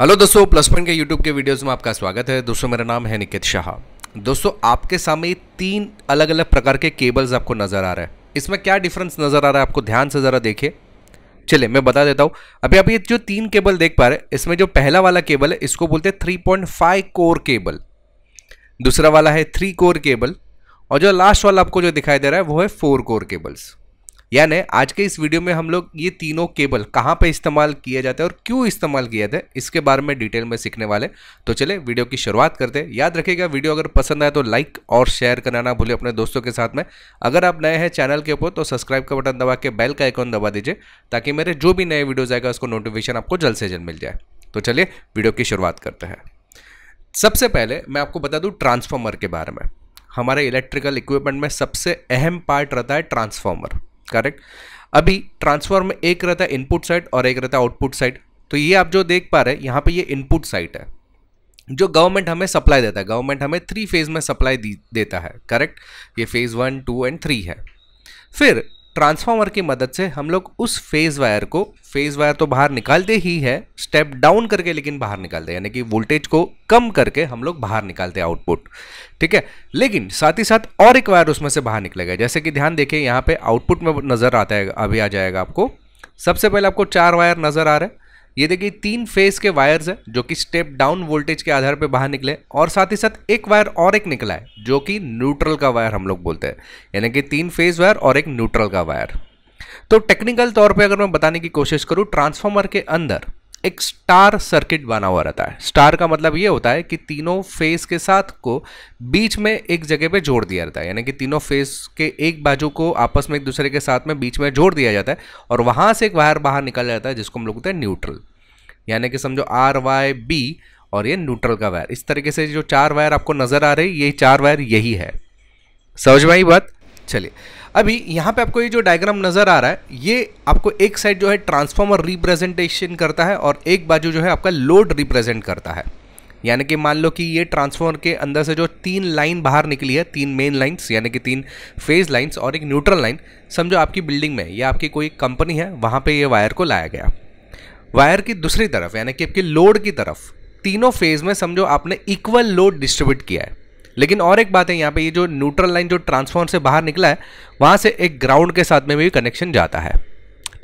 hello दोस्तों plus point के YouTube के वीडियोस में आपका स्वागत है दोस्तों मेरा नाम है निकित शाह दोस्तों आपके सामने तीन अलग अलग प्रकार के केबल्स आपको नज़र आ रहे हैं इसमें क्या डिफरेंस नज़र आ रहा है आपको ध्यान से ज़रा देखिए चलिए मैं बता देता हूँ अभी आप ये जो तीन केबल देख पा रहे हैं इसमें जो पहला वाला केबल है इसको बोलते हैं थ्री कोर केबल दूसरा वाला है थ्री कोर केबल और जो लास्ट वाला आपको जो दिखाई दे रहा है वो है फोर कोर केबल्स यानी आज के इस वीडियो में हम लोग ये तीनों केबल कहाँ पे इस्तेमाल किए जाते हैं और क्यों इस्तेमाल किए जाते हैं इसके बारे में डिटेल में सीखने वाले तो चले वीडियो की शुरुआत करते हैं याद रखिएगा वीडियो अगर पसंद आए तो लाइक और शेयर करना ना भूलें अपने दोस्तों के साथ में अगर आप नए हैं चैनल के ऊपर तो सब्सक्राइब का बटन दबा के बेल का आइकॉन दबा दीजिए ताकि मेरे जो भी नए वीडियोज़ आएगा उसको नोटिफिकेशन आपको जल्द से जल्द मिल जाए तो चलिए वीडियो की शुरुआत करते हैं सबसे पहले मैं आपको बता दूं ट्रांसफार्मर के बारे में हमारे इलेक्ट्रिकल इक्विपमेंट में सबसे अहम पार्ट रहता है ट्रांसफार्मर करेक्ट अभी ट्रांसफॉर्म एक रहता है इनपुट साइड और एक रहता है आउटपुट साइड तो ये आप जो देख पा रहे हैं यहाँ पे ये इनपुट साइड है जो गवर्नमेंट हमें सप्लाई देता है गवर्नमेंट हमें थ्री फेज में सप्लाई देता है करेक्ट ये phase one two and three है फिर ट्रांसफार्मर की मदद से हम लोग उस फेज वायर को फेज वायर तो बाहर निकालते ही है स्टेप डाउन करके लेकिन बाहर निकालते हैं यानी कि वोल्टेज को कम करके हम लोग बाहर निकालते हैं आउटपुट ठीक है लेकिन साथ ही साथ और एक वायर उसमें से बाहर निकलेगा जैसे कि ध्यान देखिए यहाँ पे आउटपुट में नज़र आता है अभी आ जाएगा आपको सबसे पहले आपको चार वायर नज़र आ रहे हैं ये देखिए तीन फेज के वायर्स है जो कि स्टेप डाउन वोल्टेज के आधार पर बाहर निकले और साथ ही साथ एक वायर और एक निकला है जो कि न्यूट्रल का वायर हम लोग बोलते हैं यानी कि तीन फेज वायर और एक न्यूट्रल का वायर तो टेक्निकल तौर पे अगर मैं बताने की कोशिश करूँ ट्रांसफार्मर के अंदर एक स्टार सर्किट बना हुआ रहता है स्टार का मतलब ये होता है कि तीनों फेस के साथ को बीच में एक जगह पे जोड़ दिया जाता है यानी कि तीनों फेस के एक बाजू को आपस में एक दूसरे के साथ में बीच में जोड़ दिया जाता है और वहाँ से एक वायर बाहर निकल जाता है जिसको हम लोग कहते हैं न्यूट्रल यानी कि समझो आर वाई बी और ये न्यूट्रल का वायर इस तरीके से जो चार वायर आपको नज़र आ रही ये चार वायर यही है समझ में आई बात चलिए अभी यहाँ पे आपको ये जो डायग्राम नज़र आ रहा है ये आपको एक साइड जो है ट्रांसफॉर्मर रिप्रेजेंटेशन करता है और एक बाजू जो है आपका लोड रिप्रेजेंट करता है यानी कि मान लो कि ये ट्रांसफॉर्मर के अंदर से जो तीन लाइन बाहर निकली है तीन मेन लाइन्स यानी कि तीन फेज लाइन्स और एक न्यूट्रल लाइन समझो आपकी बिल्डिंग में या आपकी कोई कंपनी है वहाँ पर ये वायर को लाया गया वायर की दूसरी तरफ यानी कि आपके लोड की तरफ तीनों फेज में समझो आपने इक्वल लोड डिस्ट्रीब्यूट किया है लेकिन और एक बात है यहाँ पे ये जो न्यूट्रल लाइन जो ट्रांसफॉर्म से बाहर निकला है वहाँ से एक ग्राउंड के साथ में भी कनेक्शन जाता है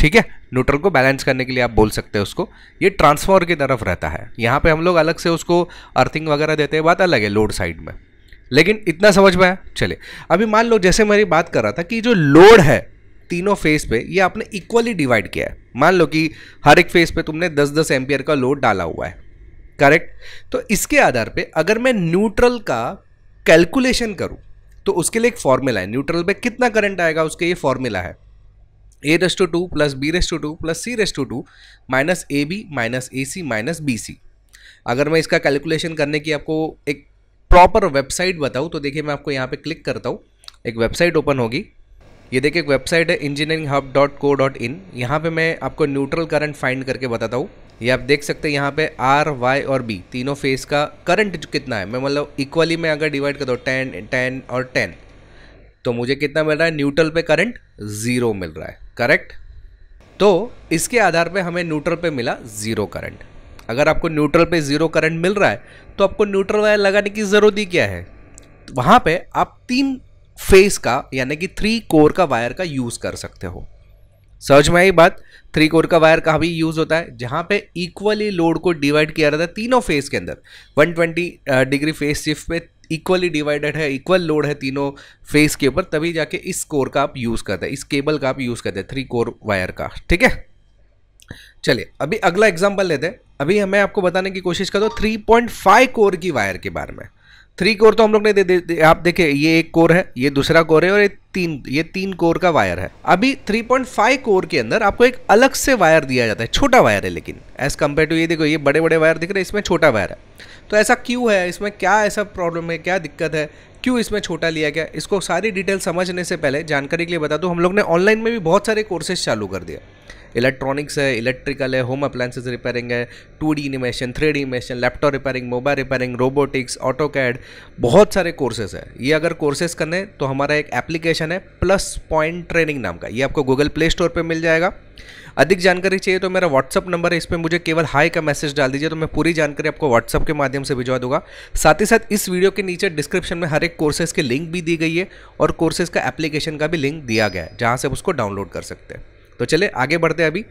ठीक है न्यूट्रल को बैलेंस करने के लिए आप बोल सकते हैं उसको ये ट्रांसफॉर्मर की तरफ रहता है यहाँ पे हम लोग अलग से उसको अर्थिंग वगैरह देते हैं बात अलग है लोड साइड में लेकिन इतना समझ में आया चले अभी मान लो जैसे मेरी बात कर रहा था कि जो लोड है तीनों फेज पे ये आपने इक्वली डिवाइड किया है मान लो कि हर एक फेज पे तुमने 10-10 एम्पियर का लोड डाला हुआ है करेक्ट तो इसके आधार पे अगर मैं न्यूट्रल का कैलकुलेशन करूँ तो उसके लिए एक फॉर्मूला है न्यूट्रल पे कितना करंट आएगा उसके ये फॉर्मूला है A raise to two plus B raise to two plus C raise to two minus A B minus A C minus B C अगर मैं इसका कैलकुलेशन करने की आपको एक प्रॉपर वेबसाइट बताऊँ तो देखिए मैं आपको यहाँ पे क्लिक करता हूँ एक वेबसाइट ओपन होगी ये देखिए एक वेबसाइट है engineering hub dot co dot in यहाँ पर मैं आपको न्यूट्रल करंट फाइंड करके बताता हूँ ये आप देख सकते हैं यहाँ पे आर वाई और बी तीनों फेस का करंट कितना है मैं मतलब इक्वली मैं अगर डिवाइड कर दो टेन टेन और टेन तो मुझे कितना मिल रहा है न्यूट्रल पे करंट ज़ीरो मिल रहा है करेक्ट तो इसके आधार पे हमें न्यूट्रल पे मिला ज़ीरो करंट अगर आपको न्यूट्रल पे ज़ीरो करंट मिल रहा है तो आपको न्यूट्रल वायर लगाने की ज़रूरत ही क्या है वहाँ पर आप तीन फेस का यानी कि थ्री कोर का वायर का यूज़ कर सकते हो समझ में आई बात थ्री कोर का वायर कहाँ भी यूज़ होता है जहाँ पे इक्वली लोड को डिवाइड किया जाता है तीनों फेस के अंदर 120 डिग्री फेस शिफ्ट पे इक्वली डिवाइडेड है इक्वल लोड है तीनों फेस के ऊपर तभी जाके इस कोर का आप यूज़ करते हैं इस केबल का आप यूज़ करते हैं थ्री कोर वायर का ठीक है चलिए अभी अगला एग्जाम्पल लेते हैं अभी हमें आपको बताने की कोशिश करता हूँ थ्री पॉइंट फाइव कोर की वायर के बारे में थ्री कोर तो हम लोग ने दे, दे, दे आप देखिए ये एक कोर है ये दूसरा कोर है और ये तीन ये तीन कोर का वायर है अभी 3.5 कोर के अंदर आपको एक अलग से वायर दिया जाता है छोटा वायर है लेकिन एज कम्पेयर टू ये देखो ये बड़े बड़े वायर दिख रहे हैं इसमें छोटा वायर है तो ऐसा क्यों है इसमें क्या ऐसा प्रॉब्लम है क्या दिक्कत है क्यों इसमें छोटा लिया गया इसको सारी डिटेल समझने से पहले जानकारी के लिए बता दूँ हम लोग ने ऑनलाइन में भी बहुत सारे कोर्सेज चालू कर दिया इलेक्ट्रॉनिक्स है इलेक्ट्रिकल है होम अप्लायंसेज रिपेयरिंग है two D animation three D animation laptop repairing mobile repairing robotics auto CAD बहुत सारे कोर्सेज है ये अगर कोर्सेज करने तो हमारा एक एप्लीकेशन है प्लस पॉइंट ट्रेनिंग नाम का ये आपको गूगल प्ले स्टोर पर मिल जाएगा अधिक जानकारी चाहिए तो मेरा व्हाट्सअप नंबर है इस पर मुझे केवल हाई का मैसेज डाल दीजिए तो मैं पूरी जानकारी आपको व्हाट्सअप के माध्यम से भिजवा दूंगा साथ ही साथ इस वीडियो के नीचे डिस्क्रिप्शन में हर एक कोर्सेज के लिंक भी दी गई है और कोर्सेज का एप्लीकेशन का भी लिंक दिया गया है जहाँ से आप उसको डाउनलोड कर सकते हैं तो चले आगे बढ़ते हैं अभी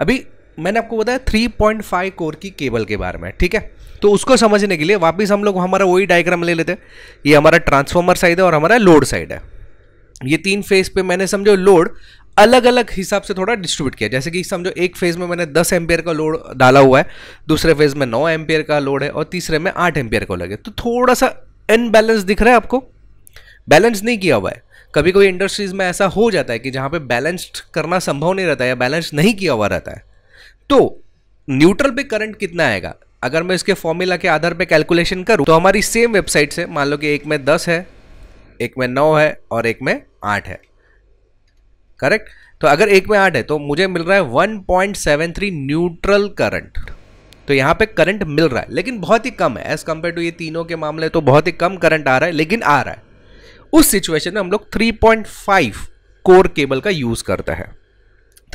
अभी मैंने आपको बताया थ्री पॉइंट फाइव कोर की केबल के बारे में ठीक है तो उसको समझने के लिए वापस हम लोग हमारा वही डायग्राम ले लेते हैं ये हमारा ट्रांसफॉर्मर साइड है और हमारा लोड साइड है ये तीन फेज पे मैंने समझो लोड अलग अलग हिसाब से थोड़ा डिस्ट्रीब्यूट किया जैसे कि समझो एक फेज़ में मैंने दस एम्पेयर का लोड डाला हुआ है दूसरे फेज़ में नौ एम्पेयर का लोड है और तीसरे में आठ एम्पेयर का लगे तो थोड़ा सा अनबैलेंस दिख रहा है आपको बैलेंस नहीं किया हुआ है कभी कभी इंडस्ट्रीज़ में ऐसा हो जाता है कि जहाँ पर बैलेंस्ड करना संभव नहीं रहता है या बैलेंस नहीं किया हुआ रहता है तो न्यूट्रल पे करंट कितना आएगा अगर मैं इसके फॉर्मूला के आधार पर कैलकुलेशन करूँ तो हमारी सेम वेबसाइट से मान लो कि एक में दस है एक में नौ है और एक में आठ है करेक्ट तो अगर एक में आठ है तो मुझे मिल रहा है 1.73 न्यूट्रल करंट तो यहाँ पे करंट मिल रहा है लेकिन बहुत ही कम है एज कम्पेयर टू ये तीनों के मामले तो बहुत ही कम करंट आ रहा है लेकिन आ रहा है उस सिचुएशन में हम लोग 3.5 कोर केबल का यूज़ करते हैं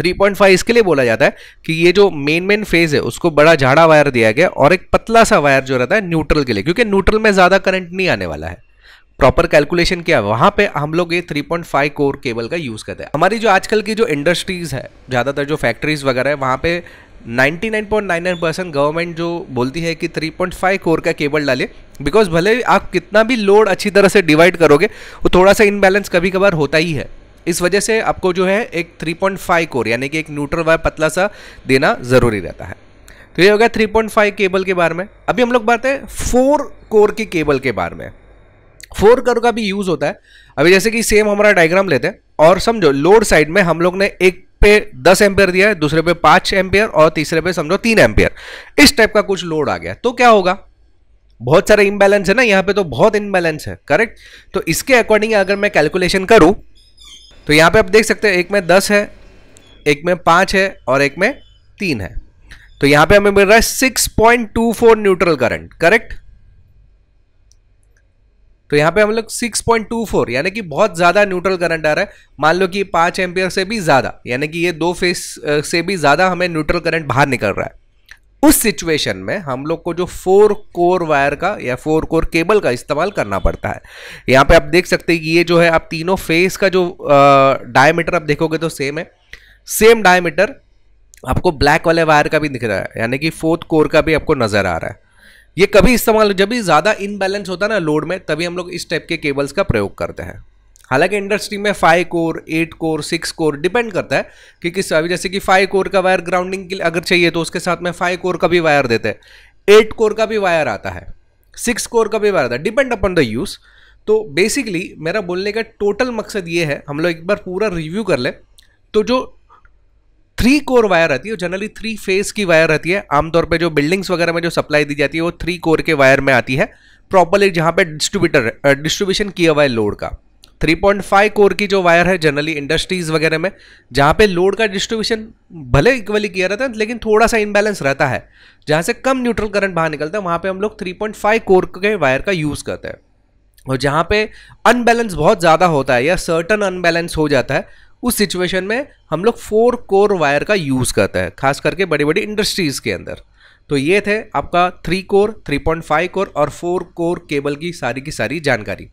3.5 इसके लिए बोला जाता है कि ये जो मेन मेन फेज है उसको बड़ा झाड़ा वायर दिया गया और एक पतला सा वायर जो रहता है न्यूट्रल के लिए क्योंकि न्यूट्रल में ज़्यादा करंट नहीं आने वाला है प्रॉपर कैलकुलेशन किया है वहाँ पे हम लोग ये 3.5 कोर केबल का यूज़ करते हैं हमारी जो आजकल की जो इंडस्ट्रीज़ है ज़्यादातर जो फैक्ट्रीज़ वगैरह है वहाँ पे 99.99 परसेंट गवर्नमेंट जो बोलती है कि 3.5 कोर का केबल डाले बिकॉज भले आप कितना भी लोड अच्छी तरह से डिवाइड करोगे वो थोड़ा सा इनबैलेंस कभी कभार होता ही है इस वजह से आपको जो है एक 3.5 कोर यानी कि एक न्यूट्रल वायर पतला सा देना ज़रूरी रहता है तो ये हो गया 3.5 केबल के बारे में अभी हम लोग बात है फोर कोर की केबल के बारे में फोर कर्व का भी यूज होता है अभी जैसे कि सेम हमारा डायग्राम लेते हैं और समझो लोड साइड में हम लोग ने एक पे दस एम्पियर दिया है दूसरे पे पांच एम्पियर और तीसरे पे समझो तीन एम्पियर इस टाइप का कुछ लोड आ गया तो क्या होगा बहुत सारे इम्बैलेंस है ना यहाँ पे तो बहुत इम्बैलेंस है करेक्ट तो इसके अकॉर्डिंग अगर मैं कैलकुलेशन करूँ तो यहाँ पे आप देख सकते हैं एक में दस है एक में पाँच है और एक में तीन है तो यहाँ पे हमें मिल रहा है six point two four neutral current correct तो यहाँ पे हम लोग 6.24 यानी कि बहुत ज़्यादा न्यूट्रल करंट आ रहा है मान लो कि पाँच एम्पियर से भी ज़्यादा यानी कि ये दो फेस से भी ज़्यादा हमें न्यूट्रल करंट बाहर निकल रहा है उस सिचुएशन में हम लोग को जो फोर कोर वायर का या फोर कोर केबल का इस्तेमाल करना पड़ता है यहाँ पे आप देख सकते हैं कि ये जो है आप तीनों फेस का जो डायमीटर आप देखोगे तो सेम है सेम डायमीटर आपको ब्लैक वाले वायर का भी दिख रहा है यानी कि फोर्थ कोर का भी आपको नज़र आ रहा है ये कभी इस्तेमाल जब भी ज़्यादा इनबैलेंस होता है ना लोड में तभी हम लोग इस टाइप के केबल्स का प्रयोग करते हैं हालांकि इंडस्ट्री में five core eight core six core depend करता है कि किस अभी जैसे कि फाइव कोर का वायर ग्राउंडिंग के लिए अगर चाहिए तो उसके साथ में फाइव कोर का भी वायर देते हैं एट कोर का भी वायर आता है सिक्स कोर का भी वायर आता है डिपेंड अपॉन द यूज़ तो बेसिकली मेरा बोलने का टोटल मकसद ये है हम लोग एक बार पूरा रिव्यू कर लें तो जो थ्री कोर वायर रहती है जनरली थ्री फेज की वायर रहती है आमतौर पे जो बिल्डिंग्स वगैरह में जो सप्लाई दी जाती है वो थ्री कोर के वायर में आती है प्रॉपरली जहाँ पे डिस्ट्रीब्यूटर डिस्ट्रीब्यूशन किया हुआ है लोड का 3.5 कोर की जो वायर है जनरली इंडस्ट्रीज वगैरह में जहाँ पे लोड का डिस्ट्रीब्यूशन भले इक्वली किया रहता है लेकिन थोड़ा सा इनबैलेंस रहता है जहाँ से कम न्यूट्रल करंट बाहर निकलता है वहाँ पे हम लोग 3.5 कोर के वायर का यूज़ करते हैं और जहाँ पे अनबैलेंस बहुत ज़्यादा होता है या सर्टन अनबैलेंस हो जाता है उस सिचुएशन में हम लोग फोर कोर वायर का यूज़ करते हैं खास करके बड़ी बड़ी इंडस्ट्रीज़ के अंदर तो ये थे आपका three core three point five core और फोर कोर केबल की सारी की सारी जानकारी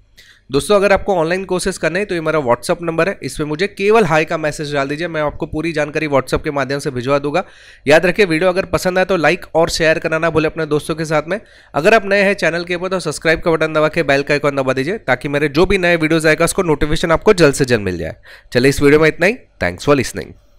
दोस्तों अगर आपको ऑनलाइन कोर्सेज करने हैं तो ये मेरा व्हाट्सअप नंबर है इस पर मुझे केवल हाई का मैसेज डाल दीजिए मैं आपको पूरी जानकारी व्हाट्सअप के माध्यम से भिजवा दूंगा याद रखिए वीडियो अगर पसंद आए तो लाइक और शेयर करना ना भूले अपने दोस्तों के साथ में अगर आप नए हैं चैनल के ऊपर तो सब्सक्राइब का बटन दबा के बेल का आइकॉन दबा दीजिए ताकि मेरे जो भी नए वीडियोज आएगा उसको नोटिफिकेशन आपको जल्द से जल्द मिल जाए चलिए इस वीडियो में इतना ही थैंक्स फॉर लिसनिंग